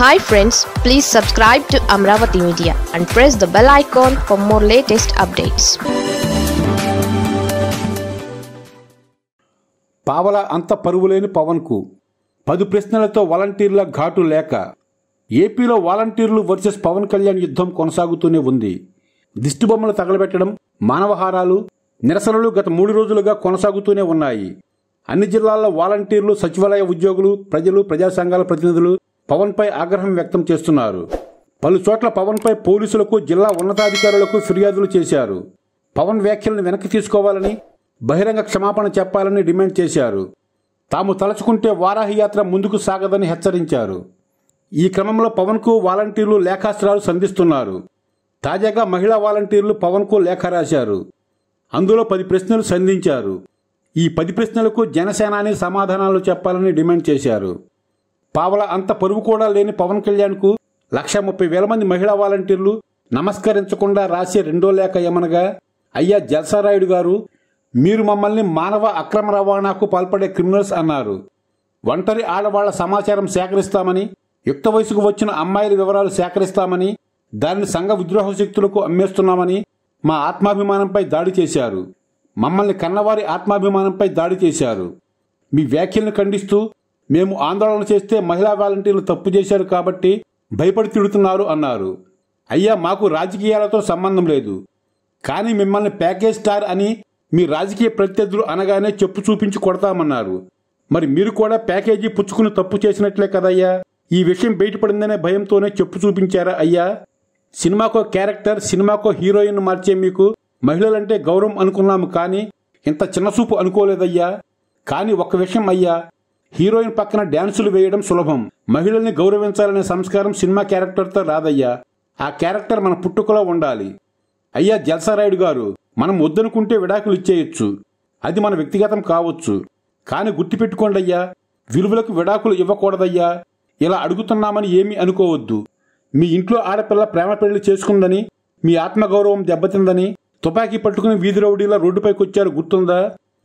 hi friends please subscribe to Amaravati media and press the bell icon for more latest updates పావల అంత పరువులేని పవన్కు పది ప్రశ్నలతో వాలంటీర్ల ఘాటు లేక ఏపీలో వాలంటీర్లు వర్సెస్ పవన్ కళ్యాణ్ యుద్ధం కొనసాగుతూనే ఉంది దిష్టిబొమ్మలు తగలబెట్టడం మానవహారాలు నిరసనలు గత మూడు రోజులుగా కొనసాగుతూనే ఉన్నాయి అన్ని జిల్లాల్లో వాలంటీర్లు సచివాలయ ఉద్యోగులు ప్రజలు ప్రజా సంఘాల ప్రతినిధులు పవన్పై ఆగ్రహం వ్యక్తం చేస్తున్నారు పలు చోట్ల పవన్పై పోలీసులకు జిల్లా ఉన్నతాధికారులకు ఫిర్యాదులు చేశారు పవన్ వ్యాఖ్యలను వెనక్కి తీసుకోవాలని బహిరంగ క్షమాపణ చెప్పాలని డిమాండ్ చేశారు తాము తలచుకుంటే వారాహి యాత్ర ముందుకు సాగదని హెచ్చరించారు ఈ క్రమంలో పవన్కు వాలంటీర్లు లేఖాస్త్రాలు సంధిస్తున్నారు తాజాగా మహిళా వాలంటీర్లు పవన్కు లేఖ రాశారు అందులో పది ప్రశ్నలు సంధించారు ఈ పది ప్రశ్నలకు జనసేనాని సమాధానాలు చెప్పాలని డిమాండ్ చేశారు పావల అంత పరువు కూడా లేని పవన్ కళ్యాణ్కు లక్ష ముప్పై వేల మంది మహిళా వాలంటీర్లు నమస్కరించకుండా రాసే రెండో లేఖ ఏమనగా అయ్యా జల్సారాయుడు గారు మీరు మమ్మల్ని మానవ అక్రమ రవాణాకు పాల్పడే క్రిమినల్స్ అన్నారు ఒంటరి ఆడవాళ్ల సమాచారం సేకరిస్తామని యుక్త వయసుకు వచ్చిన అమ్మాయిల వివరాలు సేకరిస్తామని దానిని సంఘ విద్రోహ శక్తులకు అమ్మేస్తున్నామని మా ఆత్మాభిమానంపై దాడి చేశారు మమ్మల్ని కన్నవారి ఆత్మాభిమానంపై దాడి చేశారు మీ వ్యాఖ్యలను ఖండిస్తూ మేము ఆందోళన చేస్తే మహిళా వాలంటీర్లు తప్పు చేశారు కాబట్టి భయపడి తిడుతున్నారు అన్నారు అయ్యా మాకు రాజకీయాలతో సంబంధం లేదు కానీ మిమ్మల్ని ప్యాకేజ్ స్టార్ అని మీ రాజకీయ ప్రత్యర్థులు అనగానే చెప్పు చూపించి కొడతామన్నారు మరి మీరు కూడా ప్యాకేజీ పుచ్చుకుని తప్పు చేసినట్లే కదయ్యా ఈ విషయం బయటపడిందనే భయంతోనే చెప్పు చూపించారా అయ్యా సినిమాకో క్యారెక్టర్ సినిమాకో హీరోయిన్ మార్చే మీకు మహిళలంటే గౌరవం అనుకున్నాము కానీ ఇంత చిన్నసూపు అనుకోలేదయ్యా కానీ ఒక విషయం అయ్యా హీరోయిన్ పక్కన డ్యాన్సులు వేయడం సులభం మహిళల్ని గౌరవించాలనే సంస్కారం సినిమా క్యారెక్టర్తో రాదయ్యా ఆ క్యారెక్టర్ మన పుట్టుకలో ఉండాలి అయ్యా జల్సారాయుడు గారు మనం వద్దనుకుంటే విడాకులు ఇచ్చేయచ్చు అది మన వ్యక్తిగతం కావచ్చు కానీ గుర్తుపెట్టుకోండి అయ్యా విలువలకు విడాకులు ఇవ్వకూడదయ్యా ఇలా అడుగుతున్నామని ఏమీ అనుకోవద్దు మీ ఇంట్లో ఆడపిల్ల ప్రేమ పెళ్లి చేసుకుందని మీ ఆత్మగౌరవం దెబ్బతిందని తుపాకీ పట్టుకుని వీధి రౌడీలా రోడ్డుపైకి వచ్చారు గుర్తుందా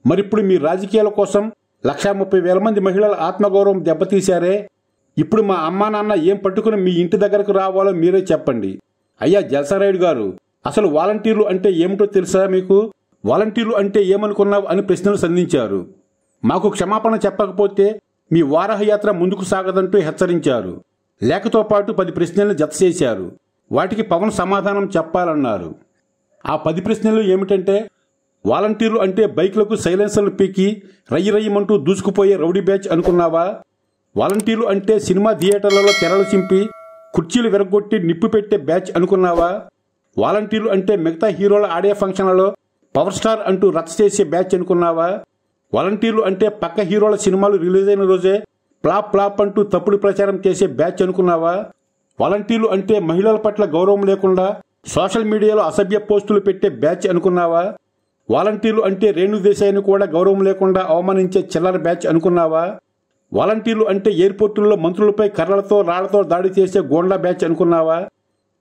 మరిప్పుడు మీ రాజకీయాల కోసం లక్షా ముప్పై వేల మంది మహిళల ఆత్మగౌరవం దెబ్బతీశారే ఇప్పుడు మా అమ్మా నాన్న ఏం పట్టుకుని మీ ఇంటి దగ్గరకు రావాలో మీరే చెప్పండి అయ్యా జల్సారాయుడు గారు అసలు వాలంటీర్లు అంటే ఏమిటో తెలుసా మీకు వాలంటీర్లు అంటే ఏమనుకున్నావు అని ప్రశ్నలు సంధించారు మాకు క్షమాపణ చెప్పకపోతే మీ వారహయాత్ర ముందుకు సాగదంటూ హెచ్చరించారు లేఖతో పాటు పది ప్రశ్నలను జత చేశారు వాటికి పవన్ సమాధానం చెప్పాలన్నారు ఆ పది ప్రశ్నలు ఏమిటంటే వాలంటీర్లు అంటే బైక్లకు సైలెన్సర్లు పీకి రయ్యి రయ్యమంటూ దూసుకుపోయే రౌడీ బ్యాచ్ అనుకున్నావా వాలంటీర్లు అంటే సినిమా థియేటర్లలో తెరలు చింపి కుర్చీలు విరగొట్టి నిప్పు పెట్టే బ్యాచ్ అనుకున్నావా వాలంటీర్లు అంటే మిగతా హీరోల ఆడే ఫంక్షన్లలో పవర్ స్టార్ అంటూ రచ్చ చేసే బ్యాచ్ అనుకున్నావా వాలంటీర్లు అంటే పక్క హీరోల సినిమాలు రిలీజ్ అయిన రోజే ప్లాప్ ప్లాప్ అంటూ తప్పుడు ప్రచారం చేసే బ్యాచ్ అనుకున్నావా వాలంటీర్లు అంటే మహిళల పట్ల గౌరవం లేకుండా సోషల్ మీడియాలో అసభ్య పోస్టులు పెట్టే బ్యాచ్ అనుకున్నావా వాలంటీర్లు అంటే రేణు దేశాయిని కూడా గౌరవం లేకుండా అవమానించే చిల్లర బ్యాచ్ అనుకున్నావా వాలంటీర్లు అంటే ఎయిర్పోర్టుల్లో మంత్రులపై కర్రలతో రాళ్లతో దాడి చేసే గోండా బ్యాచ్ అనుకున్నావా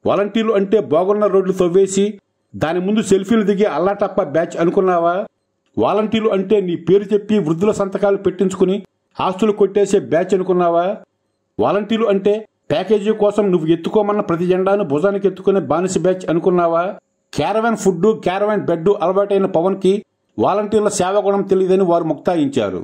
వాలంటీర్లు అంటే బాగున్న రోడ్లు తవ్వేసి దాని ముందు సెల్ఫీలు దిగి అల్లాటప్ప బ్యాచ్ అనుకున్నావా వాలంటీర్లు అంటే నీ పేరు చెప్పి వృద్ధుల సంతకాలు పెట్టించుకుని ఆస్తులు కొట్టేసే బ్యాచ్ అనుకున్నావా వాలంటీర్లు అంటే ప్యాకేజీ కోసం నువ్వు ఎత్తుకోమన్న ప్రతి జెండాను భుజానికి ఎత్తుకునే బానిస బ్యాచ్ అనుకున్నావా క్యారవన్ ఫుడ్ క్యారవన్ బెడ్ అలవాటైన పవన్కి వాలంటీర్ల గుణం తెలియదని వారు ముక్తాయించారు